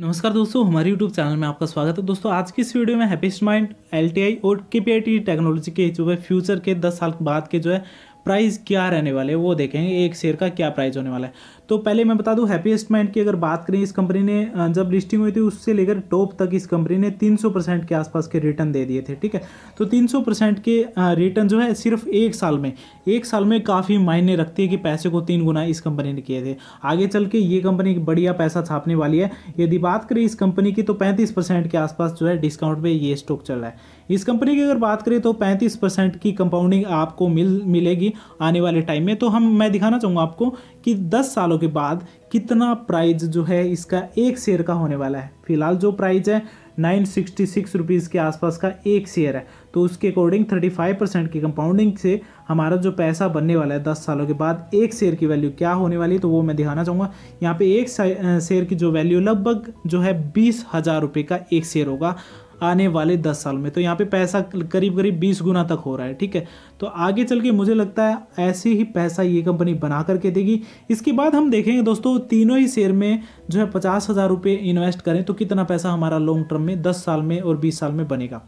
नमस्कार दोस्तों हमारे YouTube चैनल में आपका स्वागत है दोस्तों आज की इस वीडियो में हैप्पी माइंड एल और के टेक्नोलॉजी के जो है फ्यूचर के 10 साल बाद के जो है प्राइस क्या रहने वाले वो देखेंगे एक शेयर का क्या प्राइस होने वाला है तो पहले मैं बता दूं हैप्पीएस्ट माइंड की अगर बात करें इस कंपनी ने जब लिस्टिंग हुई थी उससे लेकर टॉप तक इस कंपनी ने 300 परसेंट के आसपास के रिटर्न दे दिए थे ठीक है तो 300 परसेंट के रिटर्न जो है सिर्फ एक साल में एक साल में काफ़ी मायने रखती है कि पैसे को तीन गुना इस कंपनी ने किए थे आगे चल के ये कंपनी बढ़िया पैसा छापने वाली है यदि बात करें इस कंपनी की तो पैंतीस के आसपास जो है डिस्काउंट पर ये स्टॉक चल रहा है इस कंपनी की अगर बात करें तो 35 परसेंट की कंपाउंडिंग आपको मिल मिलेगी आने वाले टाइम में तो हम मैं दिखाना चाहूँगा आपको कि 10 सालों के बाद कितना प्राइज जो है इसका एक शेयर का होने वाला है फिलहाल जो प्राइज है नाइन सिक्सटी सिक्स रुपीज़ के आसपास का एक शेयर है तो उसके अकॉर्डिंग थर्टी फाइव परसेंट की कंपाउंडिंग से हमारा जो पैसा बनने वाला है दस सालों के बाद एक शेयर की वैल्यू क्या होने वाली है तो वो मैं दिखाना चाहूँगा यहाँ पे एक शेयर की जो वैल्यू लगभग जो है बीस हज़ार रुपये का एक शेयर होगा आने वाले दस साल में तो यहाँ पे पैसा करीब करीब बीस गुना तक हो रहा है ठीक है तो आगे चल के मुझे लगता है ऐसे ही पैसा ये कंपनी बना करके देगी इसके बाद हम देखेंगे दोस्तों तीनों ही शेयर में जो है पचास हज़ार रुपये इन्वेस्ट करें तो कितना पैसा हमारा लॉन्ग टर्म में दस साल में और बीस साल में बनेगा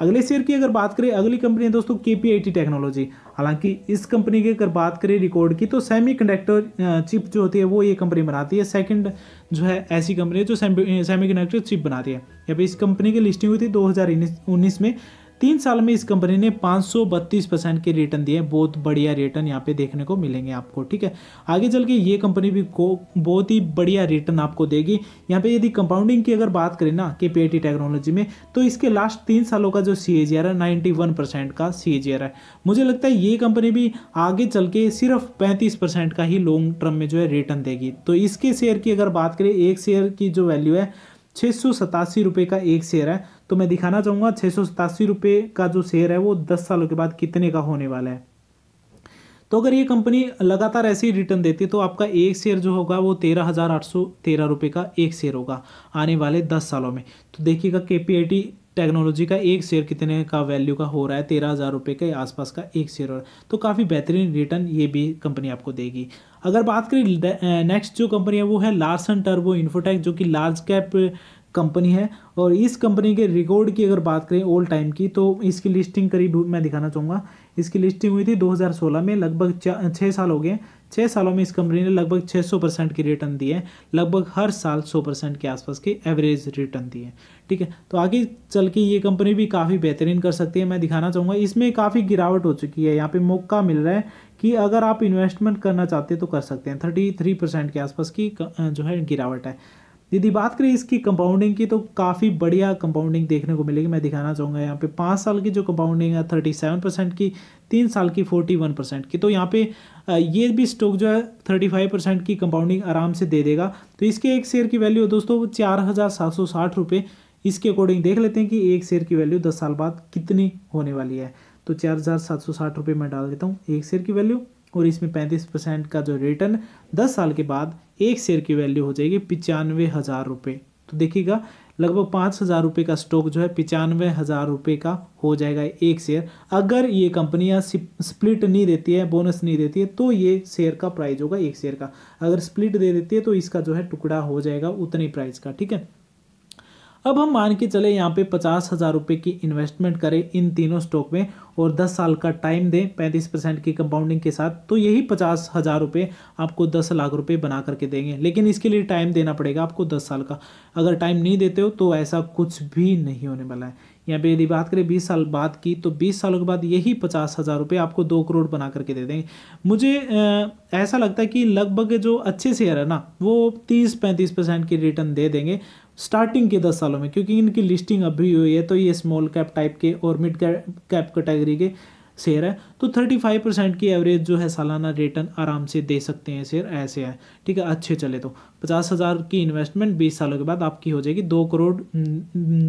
अगले शेयर की अगर बात करें अगली कंपनी है दोस्तों के पी टेक्नोलॉजी हालांकि इस कंपनी की अगर बात करें रिकॉर्ड की तो सेमी कंडक्टर चिप जो होती है वो ये कंपनी बनाती है सेकंड जो है ऐसी कंपनी है जो सेमी कंडक्टर चिप बनाती है यहाँ पे इस कंपनी की लिस्टिंग हुई थी दो में तीन साल में इस कंपनी ने पाँच परसेंट के रिटर्न दिए बहुत बढ़िया रिटर्न यहाँ पे देखने को मिलेंगे आपको ठीक है आगे चल के ये कंपनी भी को बहुत ही बढ़िया रिटर्न आपको देगी यहाँ पे यदि कंपाउंडिंग की अगर बात करें ना के टेक्नोलॉजी में तो इसके लास्ट तीन सालों का जो सी है नाइन्टी का सी है मुझे लगता है ये कंपनी भी आगे चल के सिर्फ पैंतीस का ही लॉन्ग टर्म में जो है रिटर्न देगी तो इसके शेयर की अगर बात करें एक शेयर की जो वैल्यू है छः सौ सतासी का एक शेयर है तो मैं दिखाना चाहूँगा छः सौ सतासी का जो शेयर है वो दस सालों के बाद कितने का होने वाला है तो अगर ये कंपनी लगातार ऐसे ही रिटर्न देती तो आपका एक शेयर जो होगा वो तेरह हज़ार आठ सौ तेरह रुपये का एक शेयर होगा आने वाले दस सालों में तो देखिएगा के टेक्नोलॉजी का एक शेयर कितने का वैल्यू का हो रहा है तेरह हज़ार रुपये के आसपास का एक शेयर हो रहा है तो काफ़ी बेहतरीन रिटर्न ये भी कंपनी आपको देगी अगर बात करें नेक्स्ट जो कंपनी है वो है लार्सन टर्बो इन्फोटेक जो कि लार्ज कैप कंपनी है और इस कंपनी के रिकॉर्ड की अगर बात करें ओल्ड टाइम की तो इसकी लिस्टिंग करीब मैं दिखाना चाहूँगा इसकी लिस्टिंग हुई थी 2016 में लगभग छः साल हो गए छः सालों में इस कंपनी ने लगभग 600 परसेंट की रिटर्न दी है लगभग हर साल 100 परसेंट के आसपास की एवरेज रिटर्न दी है ठीक है तो आगे चल के ये कंपनी भी काफ़ी बेहतरीन कर सकती है मैं दिखाना चाहूँगा इसमें काफ़ी गिरावट हो चुकी है यहाँ पे मौका मिल रहा है कि अगर आप इन्वेस्टमेंट करना चाहते हैं तो कर सकते हैं थर्टी थ्री परसेंट के आसपास की जो है गिरावट है यदि बात करें इसकी कंपाउंडिंग की तो काफ़ी बढ़िया कंपाउंडिंग देखने को मिलेगी मैं दिखाना चाहूँगा यहाँ पे पाँच साल की जो कंपाउंडिंग है थर्टी सेवन परसेंट की तीन साल की फोर्टी वन परसेंट की तो यहाँ पे ये भी स्टॉक जो है थर्टी फाइव परसेंट की कंपाउंडिंग आराम से दे देगा तो इसके एक शेयर की वैल्यू दोस्तों चार हज़ार सात सौ साठ रुपये इसके अकॉर्डिंग देख लेते हैं कि एक शेयर की वैल्यू दस साल बाद कितनी होने वाली है तो चार हज़ार सात सौ साठ रुपये मैं डाल देता हूँ एक शेयर की वैल्यू और इसमें पैंतीस परसेंट का जो रिटर्न दस साल के बाद एक शेयर की वैल्यू हो जाएगी पचानवे हज़ार रुपये तो देखिएगा लगभग पाँच हज़ार रुपये का स्टॉक जो है पचानवे हज़ार रुपये का हो जाएगा एक शेयर अगर ये कंपनियाँ स्प्लिट नहीं देती है बोनस नहीं देती है तो ये शेयर का प्राइस होगा एक शेयर का अगर स्प्लिट दे देती है तो इसका जो है टुकड़ा हो जाएगा उतनी प्राइस का ठीक है अब हम मान के चले यहाँ पे पचास हज़ार रुपये की इन्वेस्टमेंट करें इन तीनों स्टॉक में और दस साल का टाइम दें पैंतीस परसेंट की कंपाउंडिंग के साथ तो यही पचास हज़ार रुपये आपको दस लाख रुपये बना करके देंगे लेकिन इसके लिए टाइम देना पड़ेगा आपको दस साल का अगर टाइम नहीं देते हो तो ऐसा कुछ भी नहीं होने वाला है यहाँ पे यदि बात करें 20 साल बाद की तो 20 सालों के बाद यही पचास हज़ार रुपये आपको दो करोड़ बना करके दे देंगे मुझे ऐसा लगता है कि लगभग जो अच्छे शेयर है ना वो 30-35 परसेंट की रिटर्न दे देंगे स्टार्टिंग के दस सालों में क्योंकि इनकी लिस्टिंग अभी हुई है तो ये स्मॉल कैप टाइप के और मिड कैप कैटेगरी के शेयर है तो थर्टी फाइव परसेंट की एवरेज जो है सालाना रिटर्न आराम से दे सकते हैं शेयर ऐसे है ठीक है अच्छे चले तो पचास हज़ार की इन्वेस्टमेंट बीस सालों के बाद आपकी हो जाएगी दो करोड़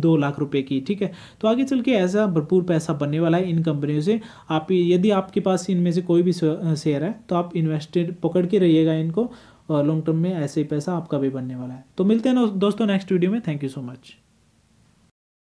दो लाख रुपए की ठीक है तो आगे चल के ऐसा भरपूर पैसा बनने वाला है इन कंपनियों से आप यदि आपके पास इनमें से कोई भी शेयर है तो आप इन्वेस्टेड पकड़ के रहिएगा इनको लॉन्ग टर्म में ऐसे ही पैसा आपका भी बनने वाला है तो मिलते हैं दोस्तों नेक्स्ट वीडियो में थैंक यू सो मच